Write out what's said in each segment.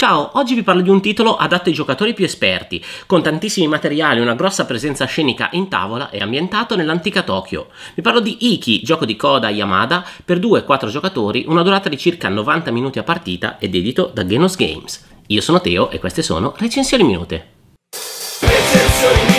Ciao, oggi vi parlo di un titolo adatto ai giocatori più esperti, con tantissimi materiali, una grossa presenza scenica in tavola e ambientato nell'antica Tokyo. Vi parlo di Iki, gioco di coda Yamada, per 2-4 giocatori, una durata di circa 90 minuti a partita ed edito da Genos Games. Io sono Teo e queste sono Recensioni Minute. Recensioni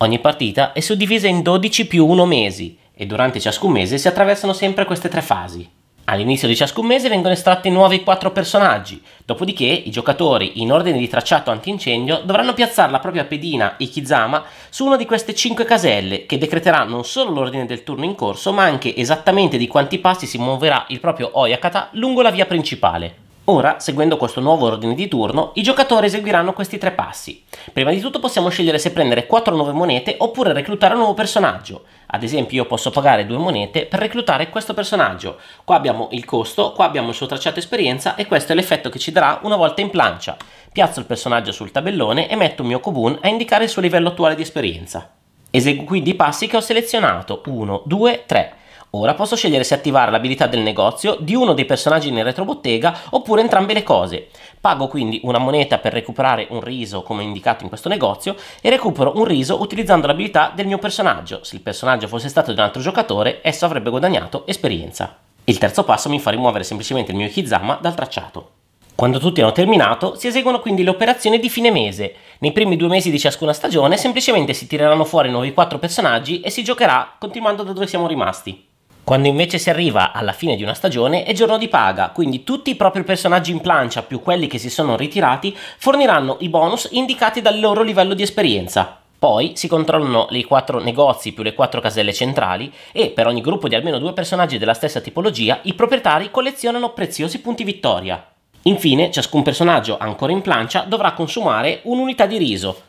Ogni partita è suddivisa in 12 più 1 mesi e durante ciascun mese si attraversano sempre queste tre fasi. All'inizio di ciascun mese vengono estratti nuovi 4 personaggi, dopodiché i giocatori, in ordine di tracciato antincendio, dovranno piazzare la propria pedina Ikizama su una di queste 5 caselle, che decreterà non solo l'ordine del turno in corso, ma anche esattamente di quanti passi si muoverà il proprio Oyakata lungo la via principale. Ora, seguendo questo nuovo ordine di turno, i giocatori eseguiranno questi tre passi. Prima di tutto possiamo scegliere se prendere 4 nuove monete oppure reclutare un nuovo personaggio. Ad esempio io posso pagare 2 monete per reclutare questo personaggio. Qua abbiamo il costo, qua abbiamo il suo tracciato esperienza e questo è l'effetto che ci darà una volta in plancia. Piazzo il personaggio sul tabellone e metto il mio Kobun a indicare il suo livello attuale di esperienza. Eseguo quindi i passi che ho selezionato, 1, 2, 3. Ora posso scegliere se attivare l'abilità del negozio di uno dei personaggi nel retrobottega oppure entrambe le cose. Pago quindi una moneta per recuperare un riso come indicato in questo negozio e recupero un riso utilizzando l'abilità del mio personaggio. Se il personaggio fosse stato di un altro giocatore, esso avrebbe guadagnato esperienza. Il terzo passo mi fa rimuovere semplicemente il mio Kizama dal tracciato. Quando tutti hanno terminato, si eseguono quindi le operazioni di fine mese. Nei primi due mesi di ciascuna stagione semplicemente si tireranno fuori nuovi quattro personaggi e si giocherà continuando da dove siamo rimasti. Quando invece si arriva alla fine di una stagione è giorno di paga, quindi tutti i propri personaggi in plancia più quelli che si sono ritirati forniranno i bonus indicati dal loro livello di esperienza. Poi si controllano i quattro negozi più le quattro caselle centrali e per ogni gruppo di almeno due personaggi della stessa tipologia i proprietari collezionano preziosi punti vittoria. Infine ciascun personaggio ancora in plancia dovrà consumare un'unità di riso,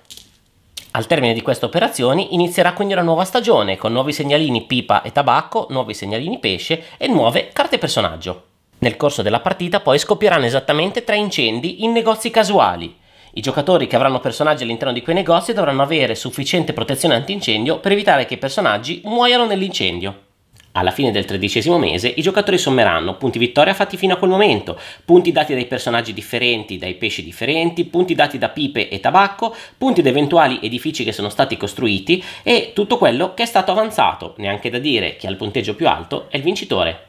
al termine di queste operazioni inizierà quindi una nuova stagione con nuovi segnalini pipa e tabacco, nuovi segnalini pesce e nuove carte personaggio. Nel corso della partita poi scoppieranno esattamente tre incendi in negozi casuali. I giocatori che avranno personaggi all'interno di quei negozi dovranno avere sufficiente protezione antincendio per evitare che i personaggi muoiano nell'incendio. Alla fine del tredicesimo mese i giocatori sommeranno punti vittoria fatti fino a quel momento, punti dati dai personaggi differenti, dai pesci differenti, punti dati da pipe e tabacco, punti da eventuali edifici che sono stati costruiti e tutto quello che è stato avanzato, neanche da dire che al punteggio più alto è il vincitore.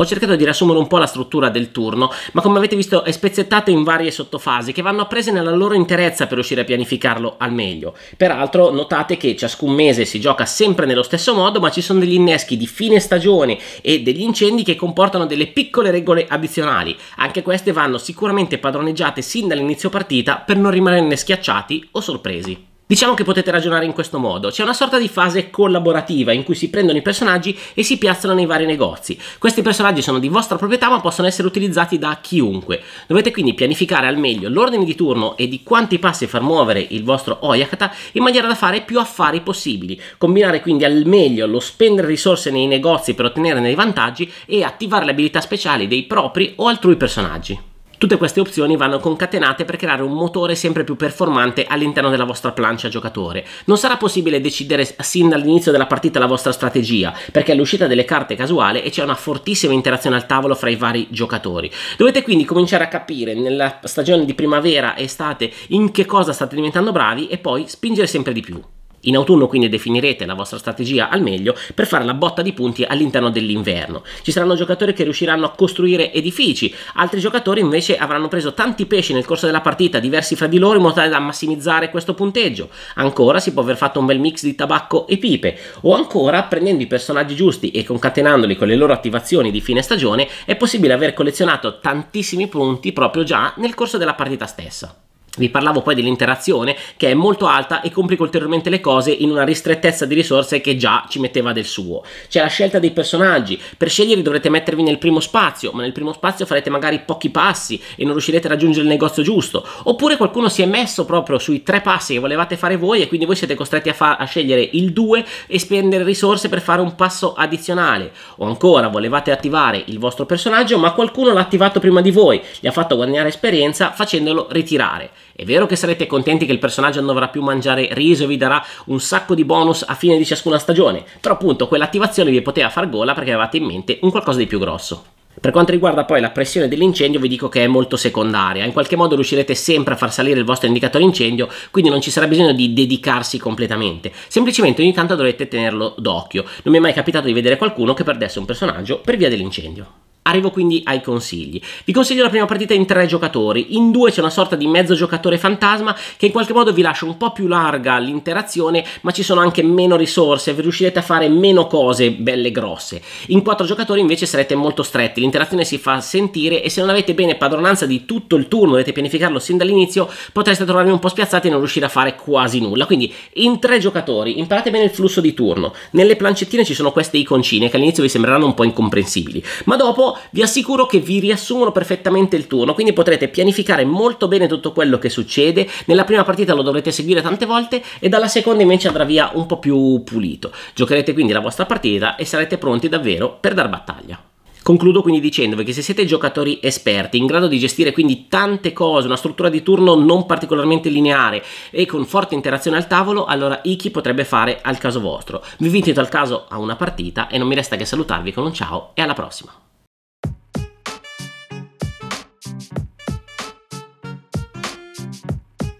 Ho cercato di riassumere un po' la struttura del turno, ma come avete visto è spezzettato in varie sottofasi che vanno apprese nella loro interezza per riuscire a pianificarlo al meglio. Peraltro notate che ciascun mese si gioca sempre nello stesso modo, ma ci sono degli inneschi di fine stagione e degli incendi che comportano delle piccole regole addizionali. Anche queste vanno sicuramente padroneggiate sin dall'inizio partita per non rimanerne schiacciati o sorpresi. Diciamo che potete ragionare in questo modo, c'è una sorta di fase collaborativa in cui si prendono i personaggi e si piazzano nei vari negozi. Questi personaggi sono di vostra proprietà ma possono essere utilizzati da chiunque. Dovete quindi pianificare al meglio l'ordine di turno e di quanti passi far muovere il vostro Oyakata in maniera da fare più affari possibili, combinare quindi al meglio lo spendere risorse nei negozi per ottenere dei vantaggi e attivare le abilità speciali dei propri o altrui personaggi. Tutte queste opzioni vanno concatenate per creare un motore sempre più performante all'interno della vostra plancia giocatore. Non sarà possibile decidere sin dall'inizio della partita la vostra strategia, perché l'uscita delle carte è casuale e c'è una fortissima interazione al tavolo fra i vari giocatori. Dovete quindi cominciare a capire nella stagione di primavera e estate in che cosa state diventando bravi e poi spingere sempre di più. In autunno quindi definirete la vostra strategia al meglio per fare la botta di punti all'interno dell'inverno. Ci saranno giocatori che riusciranno a costruire edifici, altri giocatori invece avranno preso tanti pesci nel corso della partita, diversi fra di loro, in modo tale da massimizzare questo punteggio. Ancora si può aver fatto un bel mix di tabacco e pipe, o ancora prendendo i personaggi giusti e concatenandoli con le loro attivazioni di fine stagione è possibile aver collezionato tantissimi punti proprio già nel corso della partita stessa. Vi parlavo poi dell'interazione che è molto alta e complica ulteriormente le cose in una ristrettezza di risorse che già ci metteva del suo. C'è la scelta dei personaggi, per sceglierli dovrete mettervi nel primo spazio, ma nel primo spazio farete magari pochi passi e non riuscirete a raggiungere il negozio giusto, oppure qualcuno si è messo proprio sui tre passi che volevate fare voi e quindi voi siete costretti a, a scegliere il 2 e spendere risorse per fare un passo addizionale, o ancora volevate attivare il vostro personaggio ma qualcuno l'ha attivato prima di voi, gli ha fatto guadagnare esperienza facendolo ritirare. È vero che sarete contenti che il personaggio non dovrà più mangiare riso e vi darà un sacco di bonus a fine di ciascuna stagione, però appunto quell'attivazione vi poteva far gola perché avevate in mente un qualcosa di più grosso. Per quanto riguarda poi la pressione dell'incendio vi dico che è molto secondaria, in qualche modo riuscirete sempre a far salire il vostro indicatore incendio, quindi non ci sarà bisogno di dedicarsi completamente, semplicemente ogni tanto dovrete tenerlo d'occhio. Non mi è mai capitato di vedere qualcuno che perdesse un personaggio per via dell'incendio. Arrivo quindi ai consigli. Vi consiglio la prima partita in tre giocatori, in due c'è una sorta di mezzo giocatore fantasma che in qualche modo vi lascia un po' più larga l'interazione, ma ci sono anche meno risorse, vi riuscirete a fare meno cose belle grosse. In quattro giocatori invece sarete molto stretti, l'interazione si fa sentire e se non avete bene padronanza di tutto il turno, dovete pianificarlo sin dall'inizio, potreste trovarvi un po' spiazzati e non riuscire a fare quasi nulla. Quindi in tre giocatori imparate bene il flusso di turno. Nelle plancettine ci sono queste iconcine che all'inizio vi sembreranno un po' incomprensibili, ma dopo vi assicuro che vi riassumono perfettamente il turno, quindi potrete pianificare molto bene tutto quello che succede, nella prima partita lo dovrete seguire tante volte e dalla seconda invece andrà via un po' più pulito. Giocherete quindi la vostra partita e sarete pronti davvero per dar battaglia. Concludo quindi dicendovi che se siete giocatori esperti, in grado di gestire quindi tante cose, una struttura di turno non particolarmente lineare e con forte interazione al tavolo, allora Iki potrebbe fare al caso vostro. Vi invito al caso a una partita e non mi resta che salutarvi con un ciao e alla prossima.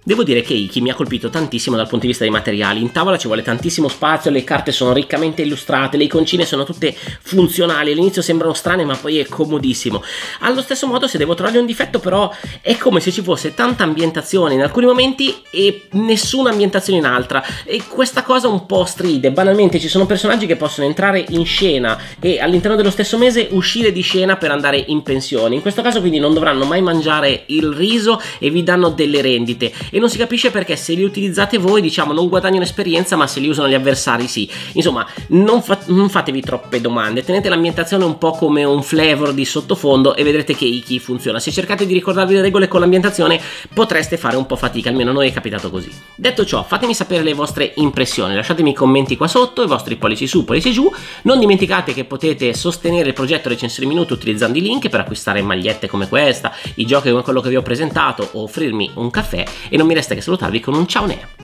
Devo dire che Iki mi ha colpito tantissimo dal punto di vista dei materiali, in tavola ci vuole tantissimo spazio, le carte sono riccamente illustrate, le iconcine sono tutte funzionali, all'inizio sembrano strane ma poi è comodissimo. Allo stesso modo se devo trovare un difetto però è come se ci fosse tanta ambientazione in alcuni momenti e nessuna ambientazione in altra e questa cosa un po' stride, banalmente ci sono personaggi che possono entrare in scena e all'interno dello stesso mese uscire di scena per andare in pensione, in questo caso quindi non dovranno mai mangiare il riso e vi danno delle rendite e non si capisce perché se li utilizzate voi diciamo non guadagnano esperienza ma se li usano gli avversari sì insomma non, fa- non fatevi troppe domande tenete l'ambientazione un po' come un flavor di sottofondo e vedrete che Iki funziona se cercate di ricordarvi le regole con l'ambientazione potreste fare un po' fatica almeno a noi è capitato così detto ciò fatemi sapere le vostre impressioni lasciatemi i commenti qua sotto i vostri pollici su pollici giù non dimenticate che potete sostenere il progetto Recensione Minuto utilizzando i link per acquistare magliette come questa i giochi come quello che vi ho presentato o offrirmi un caffè e non mi resta che salutarvi con un ciao Nea.